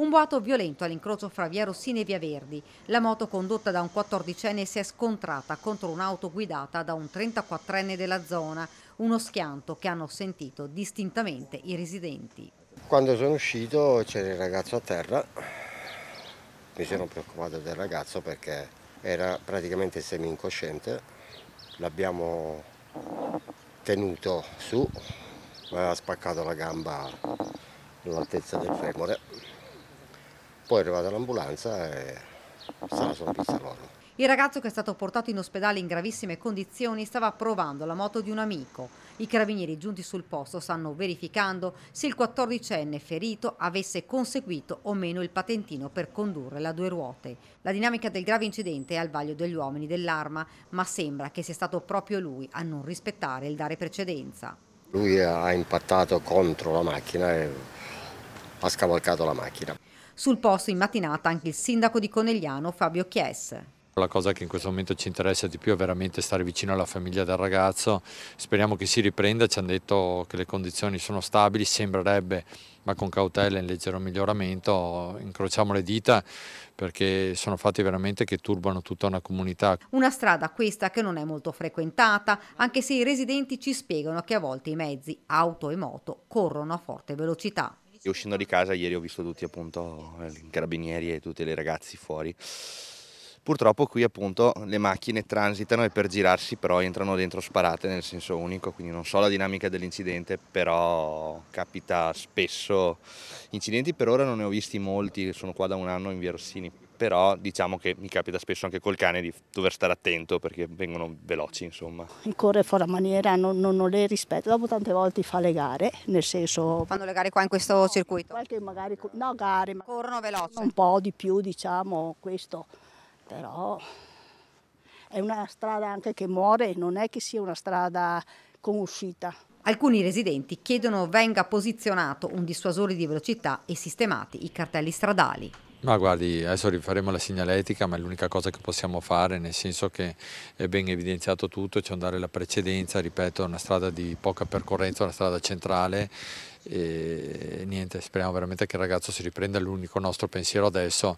Un boato violento all'incrocio fra via Rossini e via Verdi. La moto condotta da un 14enne si è scontrata contro un'auto guidata da un 34enne della zona. Uno schianto che hanno sentito distintamente i residenti. Quando sono uscito c'era il ragazzo a terra. Mi sono preoccupato del ragazzo perché era praticamente semi-incosciente. L'abbiamo tenuto su, aveva spaccato la gamba all'altezza del femore poi è arrivata l'ambulanza e stava sulla pista loro. Il ragazzo che è stato portato in ospedale in gravissime condizioni stava provando la moto di un amico. I carabinieri giunti sul posto stanno verificando se il 14enne ferito avesse conseguito o meno il patentino per condurre la due ruote. La dinamica del grave incidente è al vaglio degli uomini dell'arma, ma sembra che sia stato proprio lui a non rispettare il dare precedenza. Lui ha impattato contro la macchina e ha scavalcato la macchina. Sul posto in mattinata anche il sindaco di Conegliano Fabio Chies. La cosa che in questo momento ci interessa di più è veramente stare vicino alla famiglia del ragazzo, speriamo che si riprenda, ci hanno detto che le condizioni sono stabili, sembrerebbe ma con cautela in leggero miglioramento, incrociamo le dita perché sono fatti veramente che turbano tutta una comunità. Una strada questa che non è molto frequentata, anche se i residenti ci spiegano che a volte i mezzi, auto e moto, corrono a forte velocità. E uscendo di casa ieri ho visto tutti appunto eh, i carabinieri e tutti i ragazzi fuori. Purtroppo qui appunto le macchine transitano e per girarsi però entrano dentro sparate nel senso unico, quindi non so la dinamica dell'incidente, però capita spesso. Incidenti per ora non ne ho visti molti, sono qua da un anno in via Rossini però diciamo che mi capita spesso anche col cane di dover stare attento perché vengono veloci insomma. Corre fuori maniera, non, non, non, le rispetto, dopo tante volte fa le gare, nel senso... Fanno le gare qua in questo no, circuito? Qualche magari, no gare, ma corrono veloci. Un po' di più diciamo questo, però è una strada anche che muore, non è che sia una strada con uscita. Alcuni residenti chiedono venga posizionato un dissuasore di velocità e sistemati i cartelli stradali. Ma guardi, adesso rifaremo la segnaletica, ma è l'unica cosa che possiamo fare, nel senso che è ben evidenziato tutto, c'è un dare la precedenza, ripeto, è una strada di poca percorrenza, una strada centrale e niente, speriamo veramente che il ragazzo si riprenda, l'unico nostro pensiero adesso.